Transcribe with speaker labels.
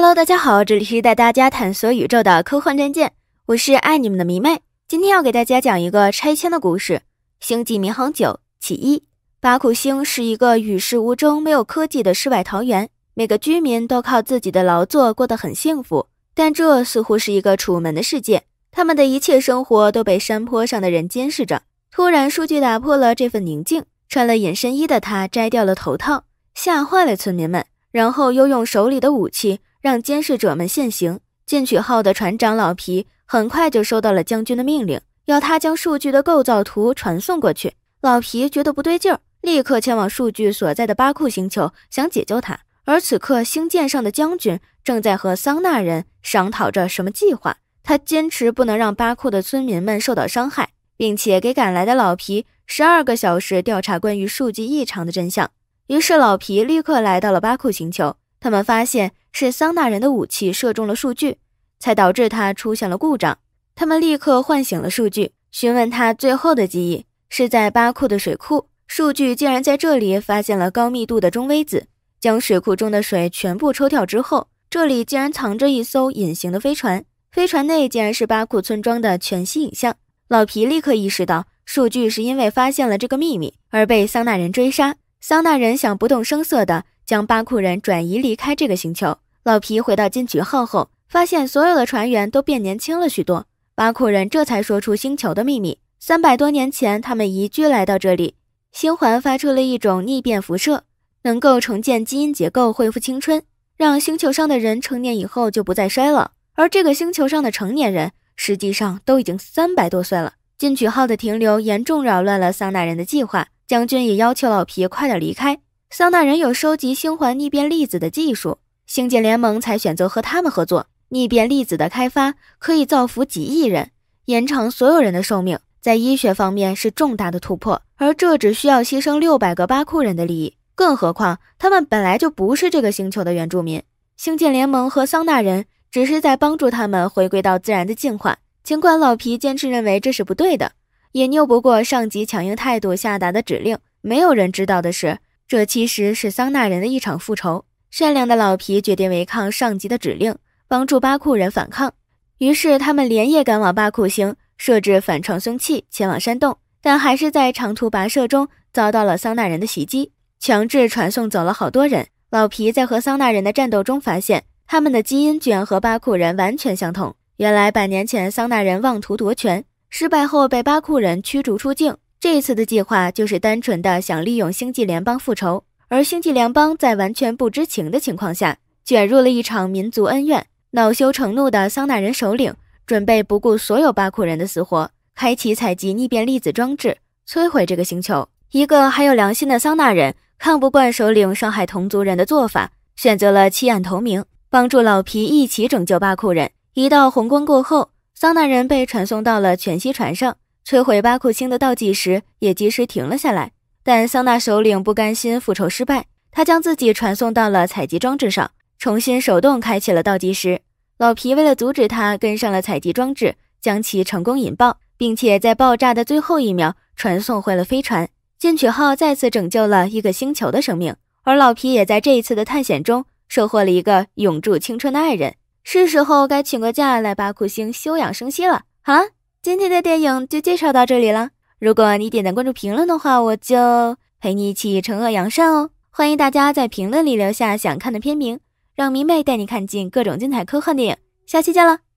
Speaker 1: Hello，大家好，这里是带大家探索宇宙的科幻战舰，我是爱你们的迷妹。今天要给大家讲一个拆迁的故事，《星际迷航九：起义》。巴库星是一个与世无争、没有科技的世外桃源，每个居民都靠自己的劳作过得很幸福。但这似乎是一个楚门的世界，他们的一切生活都被山坡上的人监视着。突然，数据打破了这份宁静。穿了隐身衣的他摘掉了头套，吓坏了村民们，然后又用手里的武器。让监视者们现行。进取号的船长老皮很快就收到了将军的命令，要他将数据的构造图传送过去。老皮觉得不对劲儿，立刻前往数据所在的巴库星球，想解救他。而此刻星舰上的将军正在和桑那人商讨着什么计划。他坚持不能让巴库的村民们受到伤害，并且给赶来的老皮十二个小时调查关于数据异常的真相。于是老皮立刻来到了巴库星球，他们发现。是桑纳人的武器射中了数据，才导致它出现了故障。他们立刻唤醒了数据，询问他最后的记忆是在巴库的水库。数据竟然在这里发现了高密度的中微子，将水库中的水全部抽掉之后，这里竟然藏着一艘隐形的飞船。飞船内竟然是巴库村庄的全息影像。老皮立刻意识到，数据是因为发现了这个秘密而被桑纳人追杀。桑纳人想不动声色的。将巴库人转移离开这个星球。老皮回到进取号后，发现所有的船员都变年轻了许多。巴库人这才说出星球的秘密：三百多年前，他们移居来到这里，星环发出了一种逆变辐射，能够重建基因结构，恢复青春，让星球上的人成年以后就不再衰老。而这个星球上的成年人实际上都已经三百多岁了。进取号的停留严重扰乱了桑拿人的计划，将军也要求老皮快点离开。桑那人有收集星环逆变粒子的技术，星界联盟才选择和他们合作。逆变粒子的开发可以造福几亿人，延长所有人的寿命，在医学方面是重大的突破。而这只需要牺牲六百个巴库人的利益，更何况他们本来就不是这个星球的原住民。星界联盟和桑那人只是在帮助他们回归到自然的进化。尽管老皮坚持认为这是不对的，也拗不过上级强硬态度下达的指令。没有人知道的是。这其实是桑那人的一场复仇。善良的老皮决定违抗上级的指令，帮助巴库人反抗。于是他们连夜赶往巴库星，设置反创凶器，前往山洞。但还是在长途跋涉中遭到了桑那人的袭击，强制传送走了好多人。老皮在和桑那人的战斗中发现，他们的基因居然和巴库人完全相同。原来百年前桑那人妄图夺权，失败后被巴库人驱逐出境。这次的计划就是单纯的想利用星际联邦复仇，而星际联邦在完全不知情的情况下卷入了一场民族恩怨。恼羞成怒的桑纳人首领准备不顾所有巴库人的死活，开启采集逆变粒子装置，摧毁这个星球。一个还有良心的桑纳人看不惯首领伤害同族人的做法，选择了弃暗投明，帮助老皮一起拯救巴库人。一道红光过后，桑纳人被传送到了全息船上。摧毁巴库星的倒计时也及时停了下来，但桑娜首领不甘心复仇失败，他将自己传送到了采集装置上，重新手动开启了倒计时。老皮为了阻止他，跟上了采集装置，将其成功引爆，并且在爆炸的最后一秒传送回了飞船。进取号再次拯救了一个星球的生命，而老皮也在这一次的探险中收获了一个永驻青春的爱人。是时候该请个假来巴库星休养生息了，啊？今天的电影就介绍到这里了。如果你点赞、关注、评论的话，我就陪你一起惩恶扬善哦。欢迎大家在评论里留下想看的片名，让迷妹带你看尽各种精彩科幻电影。下期见了。